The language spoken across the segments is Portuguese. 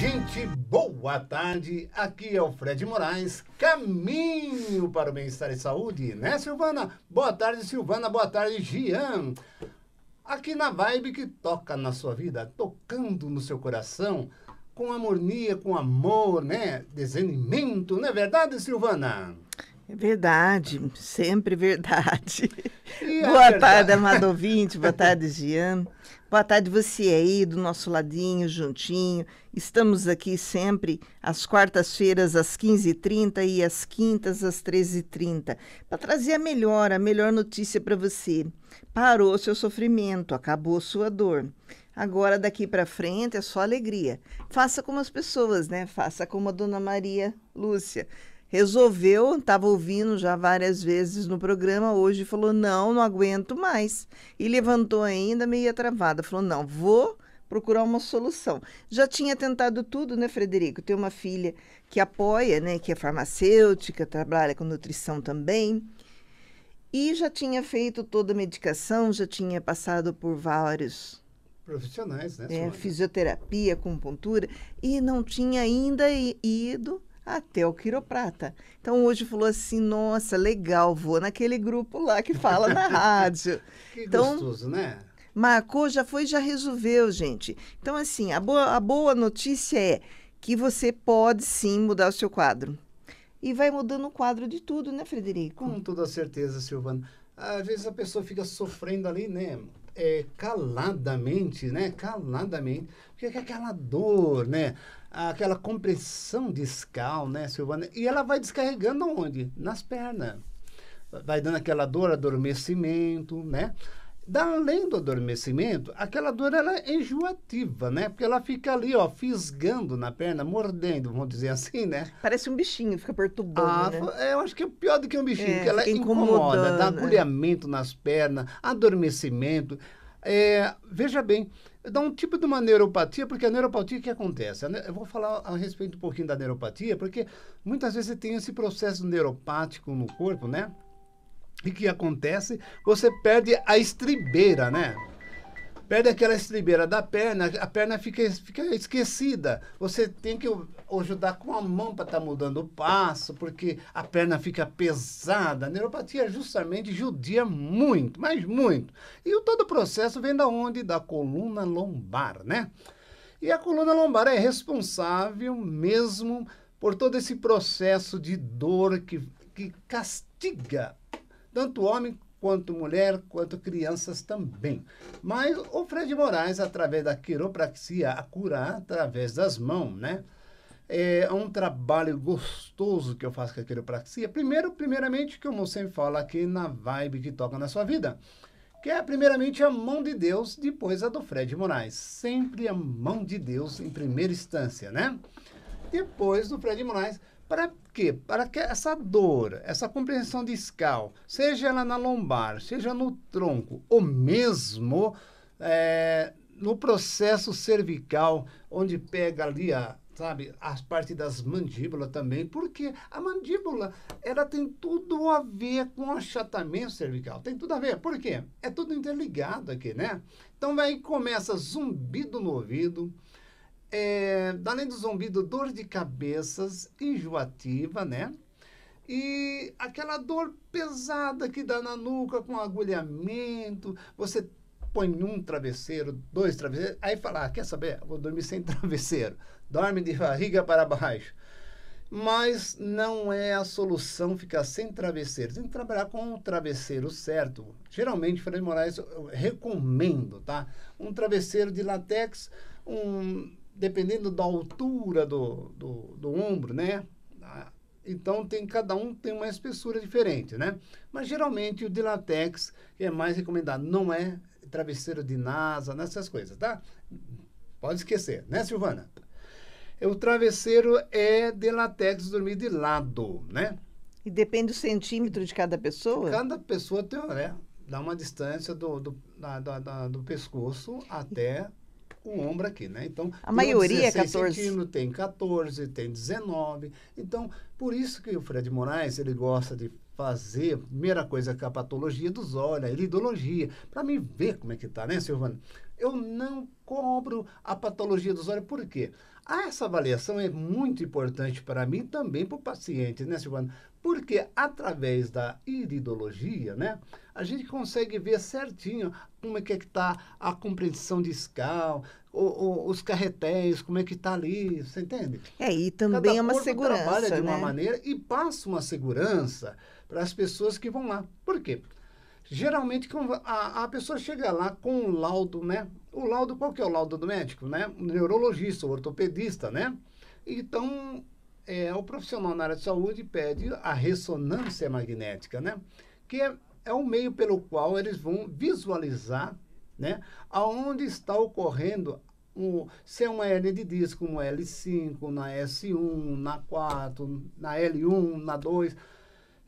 gente, boa tarde. Aqui é o Fred Moraes, caminho para o bem-estar e saúde, né, Silvana? Boa tarde, Silvana. Boa tarde, Gian. Aqui na vibe que toca na sua vida, tocando no seu coração, com harmonia, com amor, né? Desenimento, não é verdade, Silvana? É verdade, sempre verdade. E é boa verdade? tarde, amado ouvinte, boa tarde, Gian. Boa tarde, você aí do nosso ladinho, juntinho. Estamos aqui sempre às quartas-feiras às 15h30 e às quintas às 13h30 para trazer a melhor, a melhor notícia para você. Parou seu sofrimento, acabou sua dor. Agora daqui para frente é só alegria. Faça como as pessoas, né? Faça como a dona Maria Lúcia resolveu, estava ouvindo já várias vezes no programa hoje, falou: não, não aguento mais. E levantou ainda meia travada, falou: não, vou procurar uma solução. Já tinha tentado tudo, né, Frederico? Tem uma filha que apoia, né, que é farmacêutica, trabalha com nutrição também. E já tinha feito toda a medicação, já tinha passado por vários profissionais, né? É, fisioterapia, acupuntura e não tinha ainda ido até o quiroprata. Então hoje falou assim: nossa, legal, vou naquele grupo lá que fala na rádio. que então, gostoso, né? Marcou, já foi, já resolveu, gente. Então, assim, a boa, a boa notícia é que você pode sim mudar o seu quadro. E vai mudando o quadro de tudo, né, Frederico? Com toda certeza, Silvana. Às vezes a pessoa fica sofrendo ali, né? é, caladamente, né? Caladamente. Porque é aquela dor, né? Aquela compressão discal, né, Silvana? E ela vai descarregando onde? Nas pernas. Vai dando aquela dor, adormecimento, né? da, além do adormecimento, aquela dor ela é enjoativa, né? Porque ela fica ali, ó, fisgando na perna, mordendo, vamos dizer assim, né? Parece um bichinho, fica perturbando. Ah, né? É, eu acho que é pior do que um bichinho, é, porque ela incomoda, dá agulhamento nas pernas, adormecimento. É, veja bem, dá um tipo de uma neuropatia, porque a neuropatia que acontece? Eu vou falar a respeito um pouquinho da neuropatia, porque muitas vezes você tem esse processo neuropático no corpo, né? E o que acontece? Você perde a estribeira, né? Perde aquela estribeira da perna, a perna fica, fica esquecida. Você tem que ajudar com a mão para estar tá mudando o passo, porque a perna fica pesada. A neuropatia justamente judia muito, mas muito. E o todo o processo vem da onde? Da coluna lombar, né? E a coluna lombar é responsável mesmo por todo esse processo de dor que, que castiga tanto homem quanto mulher, quanto crianças também. Mas o Fred Moraes, através da quiropraxia, a cura através das mãos, né? É, é um trabalho gostoso que eu faço com a quiropraxia. Primeiro, primeiramente, que eu sempre falo aqui na vibe que toca na sua vida, que é primeiramente a mão de Deus, depois a do Fred Moraes. Sempre a mão de Deus em primeira instância, né? Depois do Fred Moraes, para quê? Para que essa dor, essa compreensão discal, seja ela na lombar, seja no tronco, ou mesmo é, no processo cervical, onde pega ali a, sabe, as partes das mandíbulas também, porque a mandíbula, ela tem tudo a ver com o achatamento cervical, tem tudo a ver, por quê? É tudo interligado aqui, né? Então, aí começa zumbido no ouvido, é, além do zumbido, dor de cabeças enjoativa, né? E aquela dor pesada que dá na nuca com agulhamento, você põe um travesseiro, dois travesseiros, aí fala, ah, quer saber? Vou dormir sem travesseiro. Dorme de barriga para baixo. Mas não é a solução ficar sem travesseiro. Tem que trabalhar com o travesseiro certo. Geralmente, Fred Moraes, eu recomendo, tá? Um travesseiro de latex, um dependendo da altura do, do, do ombro, né? Ah, então tem cada um tem uma espessura diferente, né? Mas geralmente o de latex é mais recomendado, não é travesseiro de NASA, nessas coisas, tá? Pode esquecer, né, Silvana? O travesseiro é de latex dormir de lado, né? E depende do centímetro de cada pessoa? Cada pessoa tem, né? Dá uma distância do, do, da, da, da, do pescoço até o ombro aqui, né? Então, a maioria é 14 tem 14, tem 19. Então, por isso que o Fred Moraes, ele gosta de fazer, primeira coisa que é a patologia dos olhos, a iridologia, para mim ver como é que tá, né, Silvana? Eu não compro a patologia dos olhos, por quê? Ah, essa avaliação é muito importante para mim também para o paciente, né, Silvana? Porque através da iridologia, né, a gente consegue ver certinho como é que é está a compreensão discal, o, o, os carretéis, como é que está ali, você entende? É, e também Cada é uma segurança, trabalha né? de uma né? maneira e passa uma segurança para as pessoas que vão lá. Por quê? Geralmente a, a pessoa chega lá com um laudo, né? O laudo, qual que é o laudo do médico, né? O neurologista, o ortopedista, né? Então, é, o profissional na área de saúde pede a ressonância magnética, né? Que é, é o meio pelo qual eles vão visualizar, né? Aonde está ocorrendo um, se é uma hernia de disco, no L5, na S1, na 4, na L1, na 2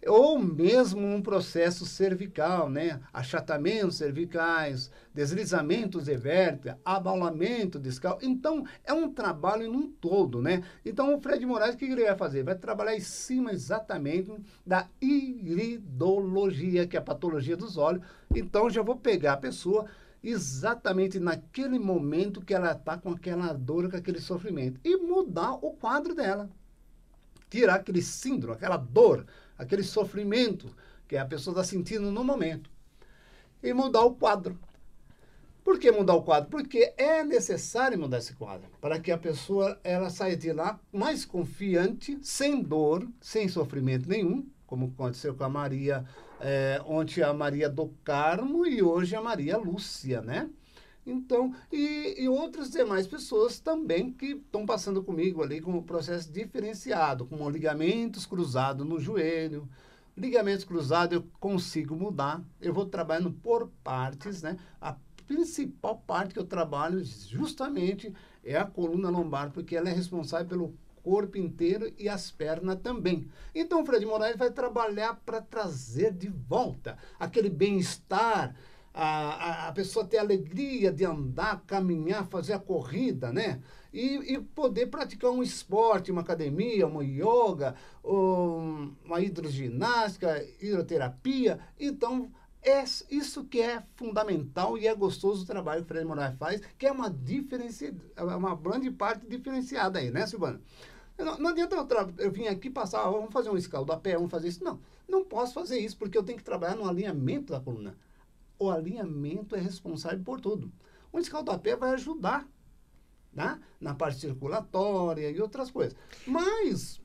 ou mesmo um processo cervical, né? achatamentos cervicais, deslizamentos de vértebra, abaulamento discal. Então, é um trabalho num todo, né? Então, o Fred Moraes, o que ele vai fazer? Vai trabalhar em cima exatamente da iridologia, que é a patologia dos olhos. Então, já vou pegar a pessoa exatamente naquele momento que ela está com aquela dor, com aquele sofrimento, e mudar o quadro dela. Tirar aquele síndrome, aquela dor, aquele sofrimento que a pessoa está sentindo no momento. E mudar o quadro. Por que mudar o quadro? Porque é necessário mudar esse quadro para que a pessoa ela saia de lá mais confiante, sem dor, sem sofrimento nenhum, como aconteceu com a Maria, é, ontem a Maria do Carmo e hoje a Maria Lúcia, né? Então, e, e outras demais pessoas também que estão passando comigo ali com o um processo diferenciado, com ligamentos cruzados no joelho. Ligamentos cruzados eu consigo mudar. Eu vou trabalhando por partes, né? A principal parte que eu trabalho justamente é a coluna lombar, porque ela é responsável pelo corpo inteiro e as pernas também. Então, o Fred Moraes vai trabalhar para trazer de volta aquele bem-estar, a, a pessoa ter a alegria de andar, caminhar, fazer a corrida, né? E, e poder praticar um esporte, uma academia, uma yoga, uma hidroginástica, hidroterapia. Então, é isso que é fundamental e é gostoso o trabalho que o Fred Moraes faz, que é uma diferenci... É uma grande parte diferenciada aí, né, Silvana? Não, não adianta eu, eu vim aqui passar, ah, vamos fazer um escaldo a pé, vamos fazer isso. Não, não posso fazer isso, porque eu tenho que trabalhar no alinhamento da coluna o alinhamento é responsável por tudo. Um escaldapé vai ajudar né, na parte circulatória e outras coisas. Mas,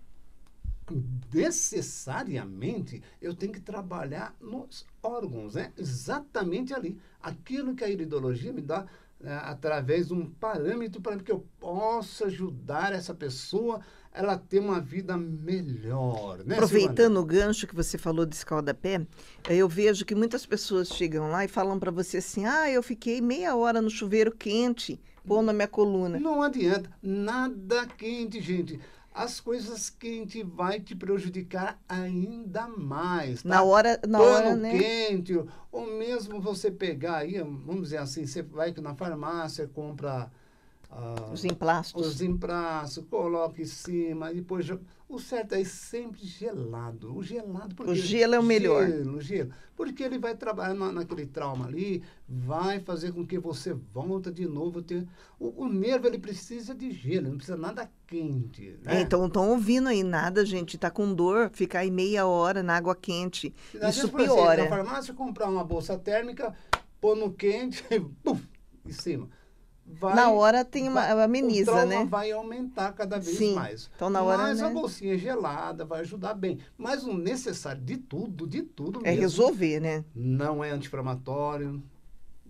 necessariamente, eu tenho que trabalhar nos órgãos, né? exatamente ali. Aquilo que a iridologia me dá né, através de um parâmetro para que eu possa ajudar essa pessoa ela ter uma vida melhor. Né, Aproveitando Silvana? o gancho que você falou de pé, eh, eu vejo que muitas pessoas chegam lá e falam para você assim: ah, eu fiquei meia hora no chuveiro quente bom na minha coluna. Não adianta. Nada quente, gente as coisas que te vai te prejudicar ainda mais. Tá? Na hora, na hora, né? quente, ou mesmo você pegar aí, vamos dizer assim, você vai na farmácia, compra ah, os emplastos. Os emplastos, coloca em cima, depois O certo é sempre gelado. O gelado porque O gelo é o melhor. Gelo, gelo. Porque ele vai trabalhar na, naquele trauma ali, vai fazer com que você volta de novo. Ter, o, o nervo ele precisa de gelo, não precisa nada quente. Né? É, então estão ouvindo aí nada, gente. Tá com dor, ficar aí meia hora na água quente. Às Isso piora. Você na farmácia comprar uma bolsa térmica, pôr no quente puf, em cima. Vai, na hora tem uma vai, ameniza, o trauma né? vai aumentar cada vez Sim. mais. Então na hora, Mas né? a bolsinha gelada vai ajudar bem. Mas o necessário de tudo, de tudo é mesmo. É resolver, né? Não é anti-inflamatório,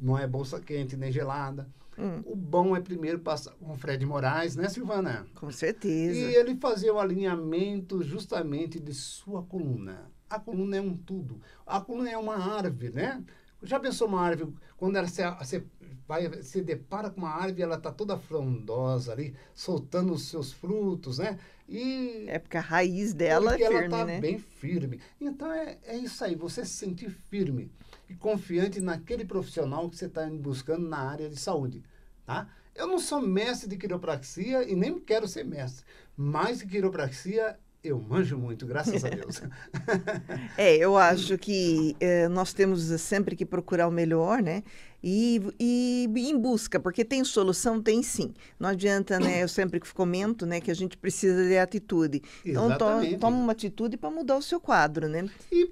não é bolsa quente nem gelada. Hum. O bom é primeiro passar com o Fred Moraes, né, Silvana? Com certeza. E ele fazer o alinhamento justamente de sua coluna. A coluna é um tudo. A coluna é uma árvore, né? Já pensou uma árvore, quando ela se, se vai se depara com uma árvore, ela está toda frondosa ali, soltando os seus frutos, né? E é porque a raiz dela é firme, ela tá né? bem firme. Então é, é isso aí, você se sentir firme e confiante naquele profissional que você está buscando na área de saúde, tá? Eu não sou mestre de quiropraxia e nem quero ser mestre, mas quiropraxia eu manjo muito, graças a Deus. é, eu acho que eh, nós temos eh, sempre que procurar o melhor, né? E, e, em busca, porque tem solução, tem sim. Não adianta, né? Eu sempre comento, né, que a gente precisa de atitude. Exatamente. Então, to, toma uma atitude para mudar o seu quadro, né? E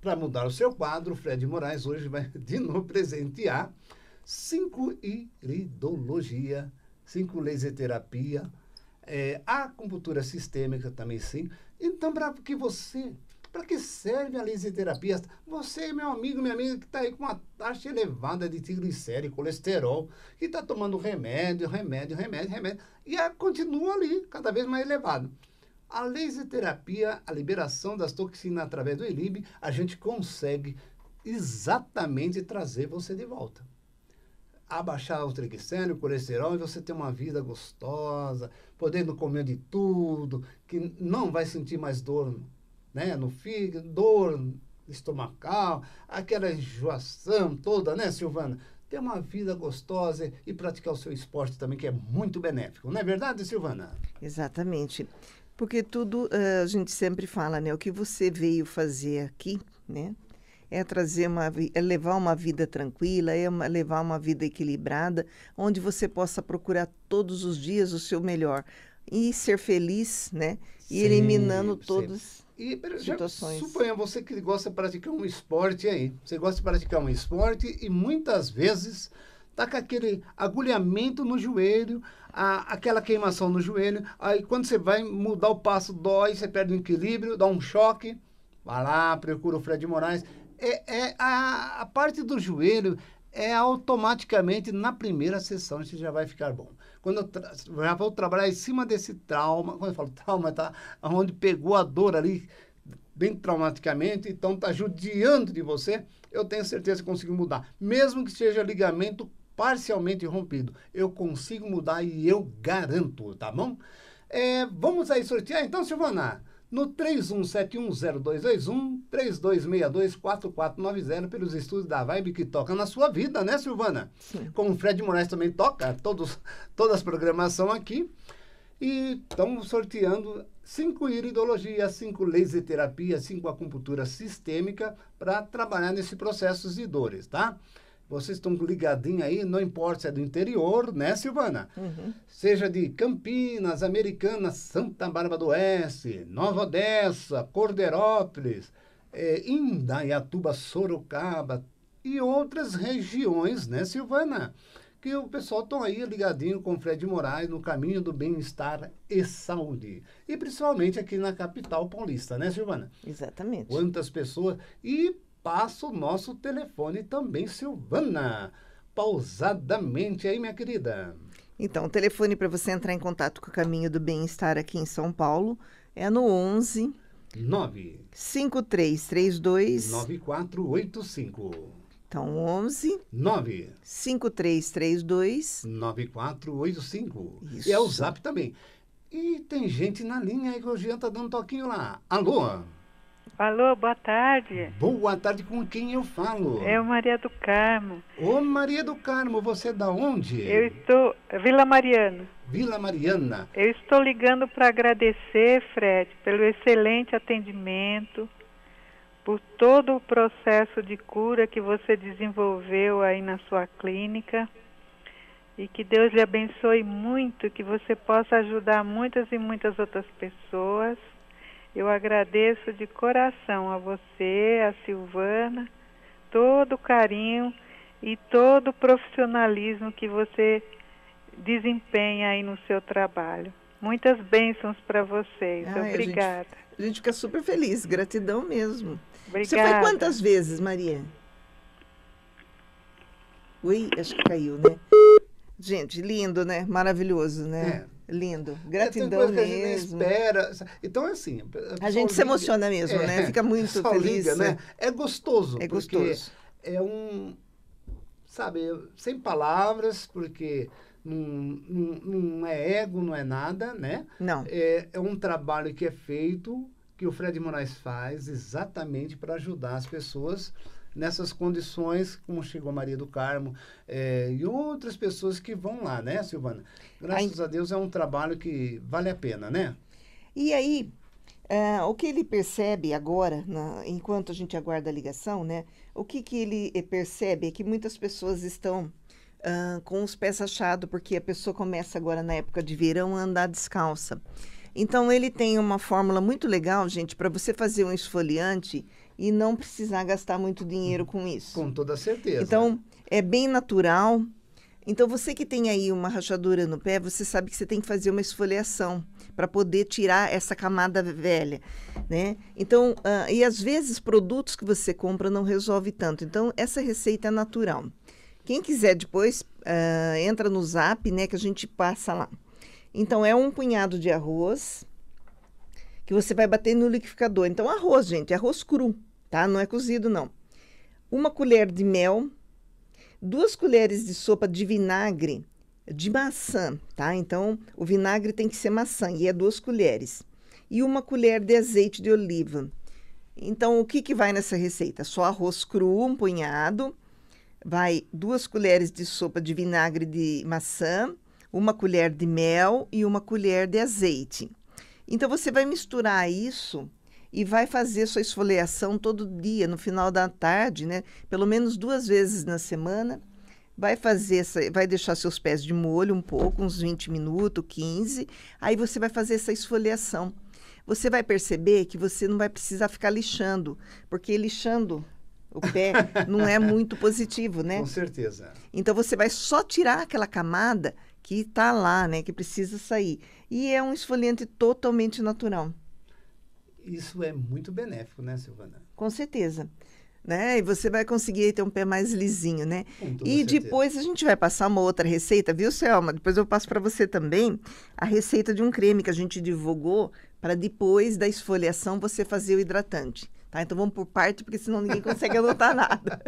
para mudar o seu quadro, o Fred Moraes hoje vai de novo presentear cinco iridologia, cinco laser terapia é, a acupuntura sistêmica também sim. Então, para que você para que serve a lisoterapia? Você, meu amigo, minha amiga, que está aí com uma taxa elevada de triglicéride, colesterol, que está tomando remédio, remédio, remédio, remédio, e continua ali, cada vez mais elevado. A lisoterapia, a liberação das toxinas através do ILIB, a gente consegue exatamente trazer você de volta abaixar o triglicéride, o colesterol, e você ter uma vida gostosa, podendo comer de tudo, que não vai sentir mais dor né, no fígado, dor estomacal, aquela enjoação toda, né, Silvana? Ter uma vida gostosa e praticar o seu esporte também, que é muito benéfico. Não é verdade, Silvana? Exatamente. Porque tudo, eh, a gente sempre fala, né? O que você veio fazer aqui, né? é trazer uma é levar uma vida tranquila, é uma, levar uma vida equilibrada, onde você possa procurar todos os dias o seu melhor e ser feliz, né? E sim, eliminando todas as situações. suponha você que gosta de praticar um esporte aí. Você gosta de praticar um esporte e muitas vezes tá com aquele agulhamento no joelho, a, aquela queimação no joelho. Aí quando você vai mudar o passo, dói, você perde o equilíbrio, dá um choque. Vai lá, procura o Fred Moraes é, é a, a parte do joelho é automaticamente na primeira sessão você já vai ficar bom. Quando eu já vou trabalhar em cima desse trauma, quando eu falo trauma, tá onde pegou a dor ali bem traumaticamente, então está judiando de você, eu tenho certeza que consigo mudar. Mesmo que seja ligamento parcialmente rompido, eu consigo mudar e eu garanto, tá bom? É, vamos aí sortear então, Silvana? no 31710221, 32624490, pelos estúdios da Vibe que toca na sua vida, né, Silvana? Sim. Como o Fred Moraes também toca, todos, todas as programações aqui. E estamos sorteando cinco iridologias, cinco leis de terapia, cinco acupuntura sistêmica para trabalhar nesse processo de dores, tá? Vocês estão ligadinhos aí, não importa se é do interior, né, Silvana? Uhum. Seja de Campinas, Americana, Santa Bárbara do Oeste, Nova Odessa, Corderópolis, é, eh, Indaiatuba, Sorocaba e outras regiões, né, Silvana? que o pessoal estão aí ligadinho com o Fred Moraes no caminho do bem-estar e saúde. E principalmente aqui na capital paulista, né, Silvana? Exatamente. Quantas pessoas. E passa o nosso telefone também, Silvana. Pausadamente aí, minha querida. Então, o telefone para você entrar em contato com o Caminho do Bem-Estar aqui em São Paulo é no 11 9 5332 9485. Então, 11 9 5332 9485. E é o zap também. E tem gente na linha aí que o Jean tá dando um toquinho lá. Alô? Alô, boa tarde. Boa tarde, com quem eu falo? É o Maria do Carmo. Ô, Maria do Carmo, você é da onde? Eu estou. Vila Mariana. Vila Mariana. Eu estou ligando para agradecer, Fred, pelo excelente atendimento, por todo o processo de cura que você desenvolveu aí na sua clínica. E que Deus lhe abençoe muito, que você possa ajudar muitas e muitas outras pessoas. Eu agradeço de coração a você, a Silvana, todo o carinho e todo o profissionalismo que você desempenha aí no seu trabalho. Muitas bênçãos para vocês. Ai, Obrigada. A gente, a gente, fica super feliz, gratidão mesmo. Obrigada. Você foi quantas vezes, Maria? Ui, acho que caiu, né? Gente, lindo, né? Maravilhoso, né? É. Lindo. Gratidão é, mesmo. Que a gente né? espera. Então, é assim. A, a gente liga. se emociona mesmo, é, né? Fica muito feliz. Liga, né? né? É gostoso. É gostoso. É um. Sabe, sem palavras, porque não, não, não é ego, não é nada, né? Não. É, é um trabalho que é feito, que o Fred Moraes faz exatamente para ajudar as pessoas nessas condições, como chegou Maria do Carmo é, e outras pessoas que vão lá, né, Silvana? Graças a Deus é um trabalho que vale a pena, né? E aí, é, o que ele percebe agora, na, enquanto a gente aguarda a ligação, né? O que, que ele eh, percebe é que muitas pessoas estão uh, com os pés achados, porque a pessoa começa agora na época de verão a andar descalça. Então ele tem uma fórmula muito legal, gente, para você fazer um esfoliante e não precisar gastar muito dinheiro uhum. com isso. Com toda certeza. Então, é bem natural. Então, você que tem aí uma rachadura no pé, você sabe que você tem que fazer uma esfoliação para poder tirar essa camada velha, né? Então, uh, e às vezes produtos que você compra não resolve tanto. Então, essa receita é natural. Quem quiser depois, uh, entra no zap, né, que a gente passa lá. Então, é um punhado de arroz, que você vai bater no liquidificador. Então, arroz, gente, arroz cru, tá? Não é cozido, não. Uma colher de mel, duas colheres de sopa de vinagre de maçã, tá? Então, o vinagre tem que ser maçã e é duas colheres. E uma colher de azeite de oliva. Então, o que, que vai nessa receita? Só arroz cru, um punhado, vai duas colheres de sopa de vinagre de maçã, uma colher de mel e uma colher de azeite. Então você vai misturar isso e vai fazer sua esfoliação todo dia, no final da tarde, né? Pelo menos duas vezes na semana. Vai fazer essa, vai deixar seus pés de molho um pouco, uns 20 minutos, 15. Aí você vai fazer essa esfoliação. Você vai perceber que você não vai precisar ficar lixando, porque lixando o pé não é muito positivo, né? Com certeza. Então você vai só tirar aquela camada que está lá, né, que precisa sair e é um esfoliante totalmente natural. Isso é muito benéfico, né, Silvana? Com certeza. Né? E você vai conseguir ter um pé mais lisinho, né? E certeza. depois a gente vai passar uma outra receita, viu, Selma? Depois eu passo para você também a receita de um creme que a gente divulgou para depois da esfoliação você fazer o hidratante. Tá? Então vamos por parte, porque senão ninguém consegue anotar nada.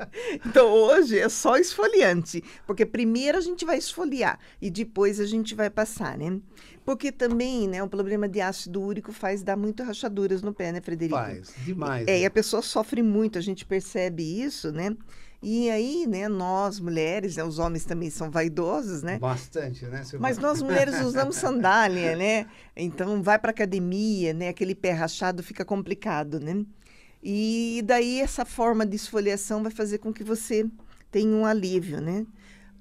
Então hoje é só esfoliante, porque primeiro a gente vai esfoliar e depois a gente vai passar, né? Porque também, né, o problema de ácido úrico faz dar muito rachaduras no pé, né, Frederico? Faz, demais. É, né? e a pessoa sofre muito, a gente percebe isso, né? E aí, né, nós mulheres, né, os homens também são vaidosos, né? Bastante, né? Mas nós mulheres usamos sandália, né? Então vai para academia, né? Aquele pé rachado fica complicado, né? E daí essa forma de esfoliação vai fazer com que você tenha um alívio, né?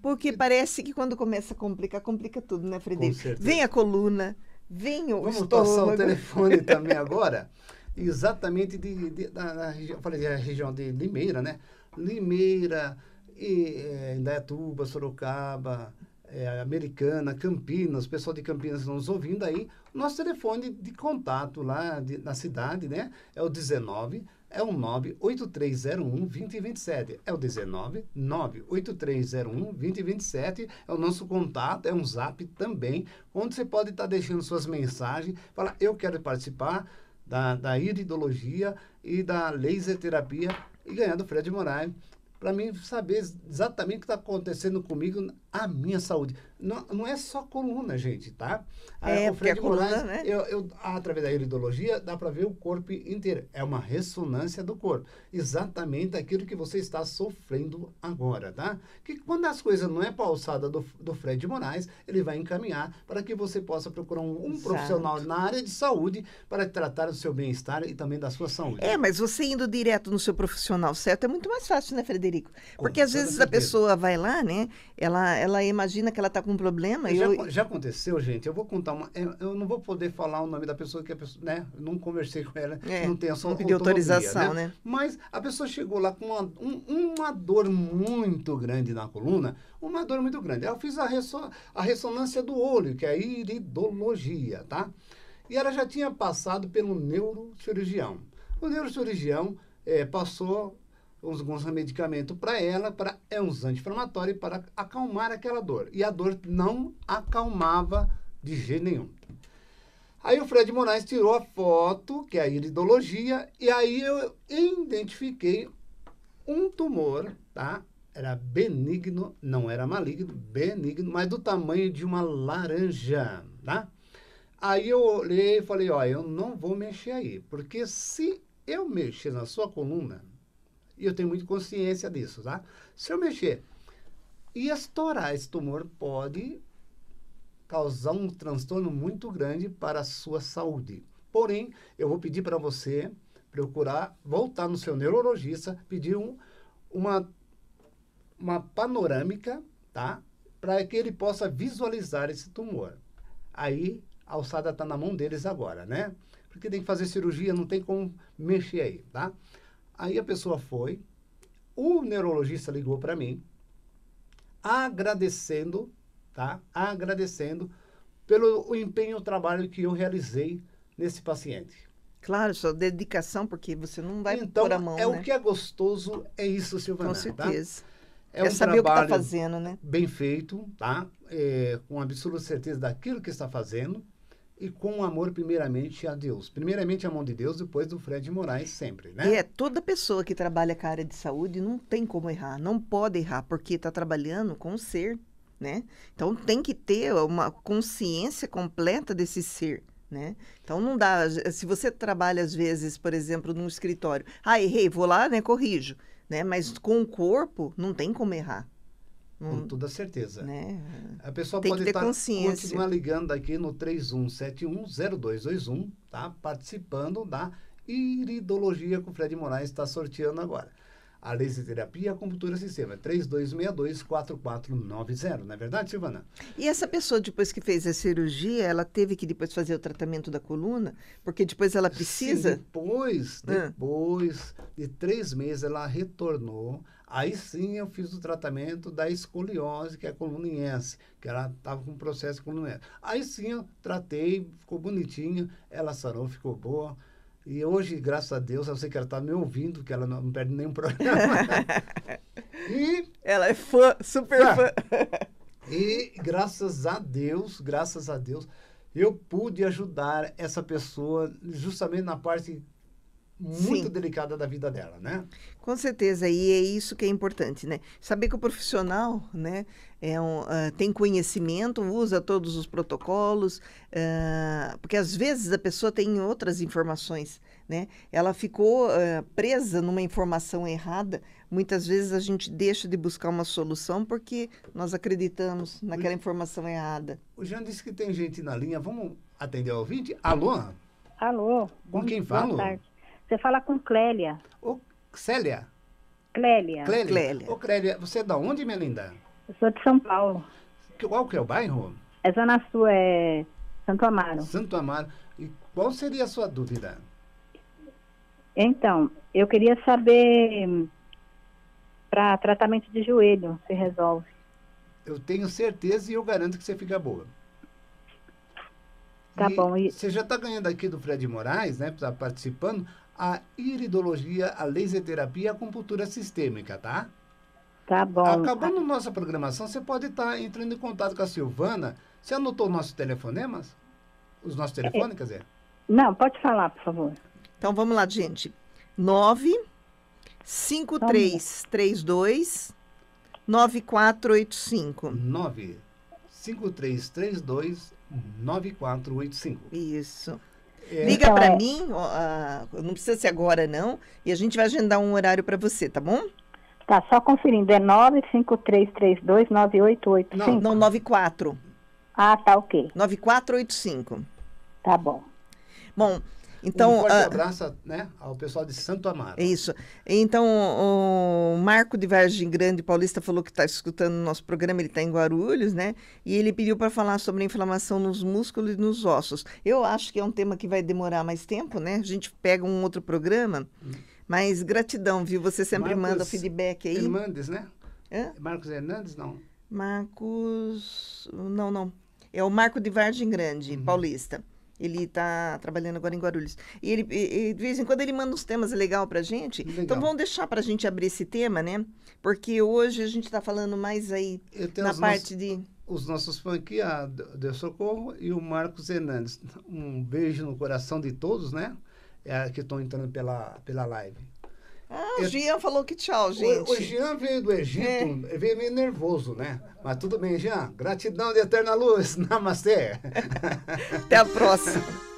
Porque parece que quando começa a complicar, complica tudo, né, Frederico? Vem a coluna, vem o Vamos estômago. passar o telefone também agora, exatamente de, de, da, da, eu falei, da é região de Limeira, né? Limeira, e, é, Indaiatuba, Sorocaba, é, Americana, Campinas, o pessoal de Campinas estão nos ouvindo aí, nosso telefone de contato lá de, na cidade, né? É o 19 é o 98301 2027. É o 19 98301 2027. É o nosso contato, é um zap também, onde você pode estar tá deixando suas mensagens, falar, eu quero participar da, da iridologia e da laser terapia e ganhar do Fred Moraes, para mim saber exatamente o que está acontecendo comigo a minha saúde. Não, não é só coluna, gente, tá? É, o é Fred porque a Moraes, coluna, né? Eu, eu, através da iridologia, dá para ver o corpo inteiro. É uma ressonância do corpo. Exatamente aquilo que você está sofrendo agora, tá? Que quando as coisas não é pausada do, do Fred Moraes, ele vai encaminhar para que você possa procurar um, um profissional na área de saúde para tratar do seu bem-estar e também da sua saúde. É, mas você indo direto no seu profissional certo é muito mais fácil, né, Frederico? Porque Com às vezes certeza. a pessoa vai lá, né? Ela ela, imagina que ela está com um problema. Já, eu... já aconteceu, gente. Eu vou contar uma. Eu não vou poder falar o nome da pessoa que a pessoa, né? Não conversei com ela, é, não tenho só não autorização, né? né? Mas a pessoa chegou lá com uma, um, uma dor muito grande na coluna, uma dor muito grande. Eu fiz a, resso, a ressonância do olho, que é a iridologia, tá? E ela já tinha passado pelo neurocirurgião. O neurocirurgião é, passou alguns medicamentos para ela, para é uns anti-inflamatórios para acalmar aquela dor. E a dor não acalmava de jeito nenhum. Aí o Fred Moraes tirou a foto, que é a iridologia, e aí eu identifiquei um tumor, tá? Era benigno, não era maligno, benigno, mas do tamanho de uma laranja, tá? Aí eu olhei e falei, ó, eu não vou mexer aí, porque se eu mexer na sua coluna, e eu tenho muita consciência disso, tá? Se eu mexer e estourar esse tumor, pode causar um transtorno muito grande para a sua saúde. Porém, eu vou pedir para você procurar voltar no seu neurologista, pedir um, uma, uma panorâmica, tá? Para que ele possa visualizar esse tumor. Aí a alçada está na mão deles agora, né? Porque tem que fazer cirurgia, não tem como mexer aí, tá? Aí a pessoa foi, o neurologista ligou para mim, agradecendo, tá? Agradecendo pelo empenho, o trabalho que eu realizei nesse paciente. Claro, sua dedicação, porque você não vai então, pôr a mão, é né? o que é gostoso, é isso, Silvana. Com tá? certeza. Tá? É, é um saber o que está fazendo, né? Bem feito, tá? É, com absoluta certeza daquilo que está fazendo e com amor primeiramente a Deus. Primeiramente a mão de Deus, depois do Fred Moraes sempre, né? É, toda pessoa que trabalha com a área de saúde não tem como errar, não pode errar, porque está trabalhando com o ser, né? Então tem que ter uma consciência completa desse ser, né? Então não dá, se você trabalha às vezes, por exemplo, num escritório, ah, errei, vou lá, né, corrijo, né? Mas com o corpo não tem como errar. Com toda certeza. Né? A pessoa Tem pode estar tá continua ligando aqui no 31710221, tá? Participando da iridologia que o Fred Moraes está sorteando agora. A laserterapia, a computura sistema, 32624490, não é verdade, Silvana? E essa pessoa, depois que fez a cirurgia, ela teve que depois fazer o tratamento da coluna? Porque depois ela precisa? Sim, depois, ah. depois de três meses, ela retornou Aí sim eu fiz o tratamento da escoliose, que é coluniense, que ela estava com processo coluniense. Aí sim eu tratei, ficou bonitinho, ela sarou, ficou boa. E hoje, graças a Deus, eu sei que ela está me ouvindo, que ela não, não perde nenhum programa. e... Ela é fã, super é. fã. e graças a Deus, graças a Deus, eu pude ajudar essa pessoa justamente na parte muito Sim. delicada da vida dela, né? Com certeza, e é isso que é importante, né? Saber que o profissional, né, é um, uh, tem conhecimento, usa todos os protocolos, uh, porque às vezes a pessoa tem outras informações, né? Ela ficou uh, presa numa informação errada. Muitas vezes a gente deixa de buscar uma solução porque nós acreditamos naquela o informação errada. O Jean disse que tem gente na linha. Vamos atender o ouvinte? Alô? Alô. Com quem fala? Boa tarde. Você fala com Clélia. O Célia? Clélia. Clélia. Clélia. Ô, Clélia, você é de onde, minha linda? Eu sou de São Paulo. Qual que é o bairro? É Zona Sul, é Santo Amaro. Santo Amaro. E qual seria a sua dúvida? Então, eu queria saber hum, para tratamento de joelho se resolve. Eu tenho certeza e eu garanto que você fica boa. Tá e bom. E... Você já está ganhando aqui do Fred Moraes, né? Está participando a iridologia, a laser terapia, a acupuntura sistêmica, tá? Tá bom. Acabando tá. nossa programação, você pode estar tá entrando em contato com a Silvana. Você anotou nossos telefonemas? Os nossos é. telefones, é. quer dizer? Não, pode falar, por favor. Então vamos lá, gente. 9 5332 9485. 9 5332 9485. Isso. É. Liga então, para é... mim, não precisa ser agora não, e a gente vai agendar um horário para você, tá bom? Tá, só conferindo, é 953329885? Não, não, 94. Ah, tá, ok. 9485. Tá bom. Bom, então, um forte a... abraço né, ao pessoal de Santo Amaro. Isso. Então, o Marco de Vargem Grande Paulista falou que está escutando o nosso programa, ele está em Guarulhos, né? E ele pediu para falar sobre a inflamação nos músculos e nos ossos. Eu acho que é um tema que vai demorar mais tempo, né? A gente pega um outro programa. Hum. Mas gratidão, viu? Você sempre Marcos manda feedback aí. Hernandes, né? Hã? Marcos Hernandes, não. Marcos. Não, não. É o Marco de Vargem Grande, uhum. paulista. Ele está trabalhando agora em Guarulhos. E ele, e, e, de vez em quando, ele manda uns temas legal para gente. Legal. Então, vamos deixar para a gente abrir esse tema, né? Porque hoje a gente está falando mais aí na parte nossos, de... Os nossos funk, a Socorro e o Marcos Hernandes. Um beijo no coração de todos, né? É, que estão entrando pela, pela live. Ah, o eu, Jean falou que tchau, gente. O, o Jean veio do Egito, é. veio meio nervoso, né? Mas tudo bem, Jean. Gratidão de eterna luz. Namastê. Até a próxima.